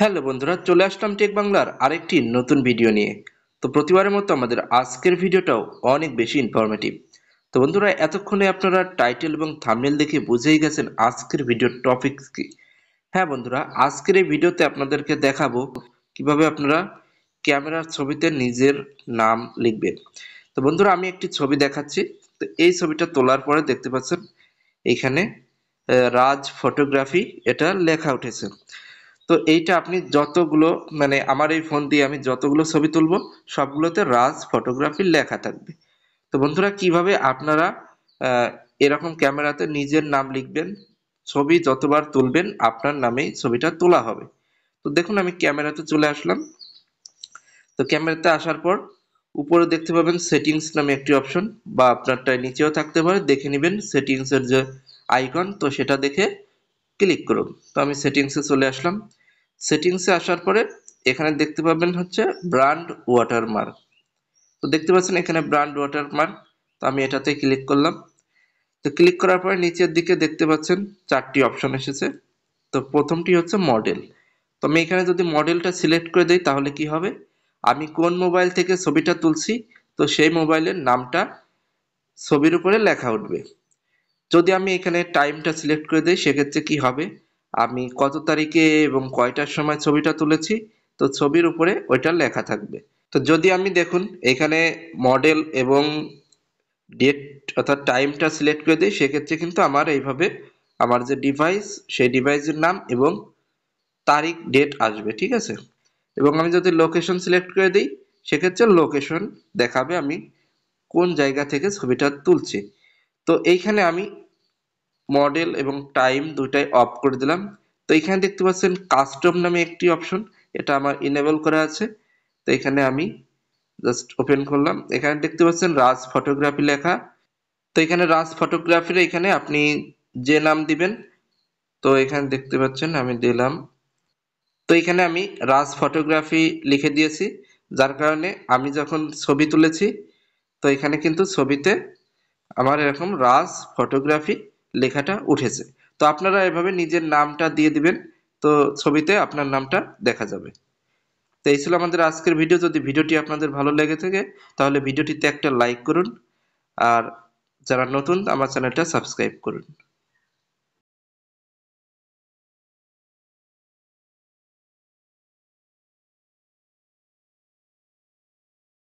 hello বন্ধুরা চলে আসলাম take বাংলার আরেকটি নতুন ভিডিও নিয়ে তো প্রতিবারের মতো আমাদের আজকের ভিডিওটাও অনেক বেশি ইনফরমেটিভ তো বন্ধুরা এতক্ষণে আপনারা টাইটেল এবং থামনেল দেখে বুঝেই গেছেন আজকের ভিডিওর টপিক কি হ্যাঁ বন্ধুরা আজকের এই ভিডিওতে আপনাদেরকে দেখাবো কিভাবে আপনারা ক্যামেরার ছবিতে নিজের নাম লিখবেন তো বন্ধুরা আমি একটি ছবি দেখাচ্ছি তো এই ছবিটা তোলার পরে দেখতে পাচ্ছেন এখানে রাজ ফটোগ্রাফি এটা লেখা উঠেছে তো এইটা আপনি যতগুলো মানে আমার এই ফোন দিয়ে আমি যতগুলো ছবি তুলব সবগুলোতে রাজ ফটোগ্রাফি লেখা থাকবে তো বন্ধুরা কিভাবে আপনারা এরকম ক্যামেরাতে নিজের নাম লিখবেন ছবি যতবার তুলবেন আপনার নামেই ছবিটা তোলা হবে তো দেখুন আমি ক্যামেরাতে চলে আসলাম তো ক্যামেরাতে আসার পর উপরে দেখতে পাবেন সেটিংস নামে একটি অপশন বা আপনারটা নিচেও থাকতে পারে দেখে নেবেন সেটিংসের যে আইকন তো সেটা দেখে ক্লিক করুন তো আমি সেটিংসে চলে আসলাম সেটিংসে আসার পরে এখানে দেখতে পাবেন হচ্ছে ব্র্যান্ড ওয়াটারমার্ক তো দেখতে পাচ্ছেন এখানে ব্র্যান্ড ওয়াটারমার্ক তো আমি এটাতে ক্লিক করলাম তো ক্লিক করার পরে নিচের দিকে দেখতে পাচ্ছেন চারটি অপশন এসেছে তো প্রথমটি হচ্ছে মডেল তো আমি এখানে যদি মডেলটা সিলেক্ট করে দিই তাহলে কি হবে আমি কোন মোবাইল থেকে ছবিটা তুলছি তো সেই মোবাইলের নামটা ছবির উপরে লেখা উঠবে যদি আমি এখানে টাইমটা সিলেক্ট করে দিই সেক্ষেত্রে কি হবে আমি কত তারিখে এবং কয়টার সময় ছবিটা তুলেছি তো ছবির উপরে ওইটা লেখা থাকবে তো যদি আমি দেখুন এখানে মডেল এবং ডেট অর্থাৎ টাইমটা সিলেক্ট করে দিই সেক্ষেত্রে কিন্তু আমার এইভাবে আমার যে ডিভাইস সেই ডিভাইসের নাম এবং তারিখ ডেট আসবে ঠিক আছে এবং আমি যদি লোকেশন সিলেক্ট করে দিই সেক্ষেত্রে লোকেশন দেখাবে আমি কোন জায়গা থেকে ছবিটা তুলছি তো এইখানে আমি মডেল এবং টাইম দুইটাই অফ করে দিলাম তো এইখানে দেখতে পাচ্ছেন কাস্টম নামে একটি অপশন এটা আমার ইনেবল করা আছে তো এখানে আমি জাস্ট ওপেন করলাম এখানে দেখতে পাচ্ছেন রাজ ফটোগ্রাফি লেখা তো এখানে রাজ ফটোগ্রাফির এখানে আপনি যে নাম দিবেন তো এখানে দেখতে পাচ্ছেন আমি দিলাম তো এখানে আমি রাজ ফটোগ্রাফি লিখে দিয়েছি যার কারণে আমি যখন ছবি তুলেছি তো এখানে কিন্তু ছবিতে আমার এরকম রাজ ফটোগ্রাফি লেখাটা উঠেছে তো আপনারা এভাবে নিজের নামটা দিয়ে দিবেন তো ছবিতে আপনার নামটা দেখা যাবে তো এই ছিল আমাদের আজকের ভিডিও যদি ভিডিওটি আপনাদের ভালো লেগে থাকে তাহলে ভিডিওটিতে একটা লাইক করুন আর যারা নতুন আমার চ্যানেলটা সাবস্ক্রাইব করুন